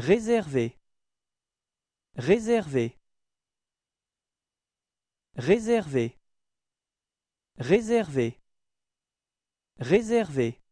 Réservé Réservé Réservé Réservé Réservé